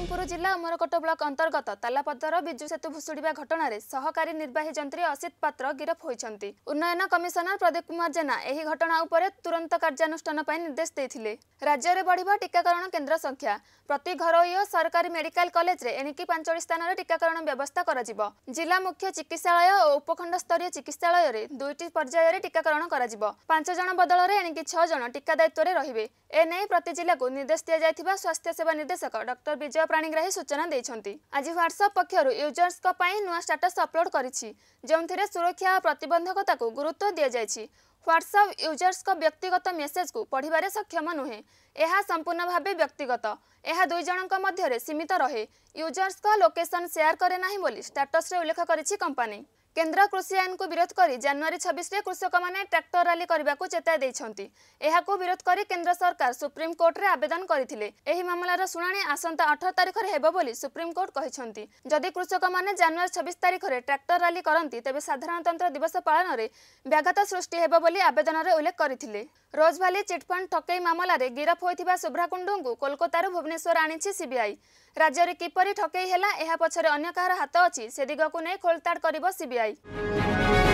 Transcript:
ନବରଙ୍ଗପୁର ଜିଲ୍ଲା ଅମରକୋଟ ବ୍ଲକ ଅନ୍ତର୍ଗତ ତାଲାପଦର ବିଜୁ ସେତୁ ଭୁଷୁଡ଼ିବା ଘଟଣାରେ ସହକାରୀ ନିର୍ବାହୀ ଯନ୍ତ୍ରୀ ଅସିତ ପାତ୍ର ଗିରଫ ହୋଇଛନ୍ତି ଉନ୍ନୟନ କମିଶନର ପ୍ରଦୀପ କୁମାର ଜେନା ଏହି ଘଟଣା ଉପରେ ତୁରନ୍ତ କାର୍ଯ୍ୟାନୁଷ୍ଠାନ ପାଇଁ ନିର୍ଦ୍ଦେଶ ଦେଇଥିଲେ ରାଜ୍ୟରେ ବଢ଼ିବ ଟିକାକରଣ କେନ୍ଦ୍ର ସଂଖ୍ୟା ପ୍ରତି ଘରୋଇ ଓ ସରକାରୀ ମେଡିକାଲ କଲେଜରେ ଏଣିକି ପାଞ୍ଚଟି ସ୍ଥାନରେ ଟିକାକରଣ ବ୍ୟବସ୍ଥା କରାଯିବ ଜିଲ୍ଲା ମୁଖ୍ୟ ଚିକିତ୍ସାଳୟ ଓ ଉପଖଣ୍ଡ ସ୍ତରୀୟ ଚିକିତ୍ସାଳୟରେ ଦୁଇଟି ପର୍ଯ୍ୟାୟରେ ଟିକାକରଣ କରାଯିବ ପାଞ୍ଚ ଜଣ ବଦଳରେ ଏଣିକି ଛଅ ଜଣ ଟିକା ଦାୟିତ୍ୱରେ ରହିବେ ଏନେଇ ପ୍ରତି ଜିଲ୍ଲାକୁ ନିର୍ଦ୍ଦେଶ ଦିଆଯାଇଥିବା ସ୍ୱାସ୍ଥ୍ୟ ସେବା ନିର୍ଦ୍ଦେଶକ ଡକ୍ଟର ବିଜୟ ପକ୍ଷପ୍ରାଣୀଗ୍ରାହୀ ସୂଚନା ଦେଇଛନ୍ତି ଆଜି ହ୍ୱାଟ୍ସଆପ୍ ପକ୍ଷରୁ ୟୁଜର୍ସଙ୍କ ପାଇଁ ନୂଆ ଷ୍ଟାଟସ୍ ଅପଲୋଡ୍ କରିଛି ଯେଉଁଥିରେ ସୁରକ୍ଷା ଓ ପ୍ରତିବନ୍ଧକତାକୁ ଗୁରୁତ୍ୱ ଦିଆଯାଇଛି ହ୍ୱାଟ୍ସଆପ୍ ୟୁଜର୍ସଙ୍କ ବ୍ୟକ୍ତିଗତ ମେସେଜକୁ ପଢ଼ିବାରେ ସକ୍ଷମ ନୁହେଁ ଏହା ସମ୍ପୂର୍ଣ୍ଣ ଭାବେ ବ୍ୟକ୍ତିଗତ ଏହା ଦୁଇ ଜଣଙ୍କ ମଧ୍ୟରେ ସୀମିତ ରହେ ୟୁଜର୍ସଙ୍କ ଲୋକେସନ୍ ସେୟାର କରେ ନାହିଁ ବୋଲି ଷ୍ଟାଟସ୍ରେ ଉଲ୍ଲେଖ କରିଛି କମ୍ପାନୀ কেন্দ্র কৃষি আইনকু বিরোধ করে জানুয়ারি ছবিশে কৃষক মানে ট্রাক্টর রালি করা চেতাই দিয়েছেন এখন বিরোধ করে কেন্দ্র সরকার সুপ্রিমকোর্টে আবেদন করে এই মামলার শুনানি আসন্তা অঠর তারিখে হব বলে সুপ্রিমকোর্ট কিন্তু যদি কৃষক মানে জানুয়ারি ছবিশ তারিখে ট্রাক্টর রালি করতে তবে সাধারণতন্ত্র দিবস পালনের ব্যাঘাত সৃষ্টি হব বলে আবেদনের উল্লেখ করে ରୋଜଭାଲି ଚିଟ୍ଫଣ୍ଡ ଠକେଇ ମାମଲାରେ ଗିରଫ ହୋଇଥିବା ଶୁଭ୍ରା କୁଣ୍ଡୁଙ୍କୁ କୋଲକାତାରୁ ଭୁବନେଶ୍ୱର ଆଣିଛି ସିବିଆଇ ରାଜ୍ୟରେ କିପରି ଠକେଇ ହେଲା ଏହା ପଛରେ ଅନ୍ୟ କାହାର ହାତ ଅଛି ସେ ଦିଗକୁ ନେଇ ଖୋଳତାଡ଼ କରିବ ସିବିଆଇ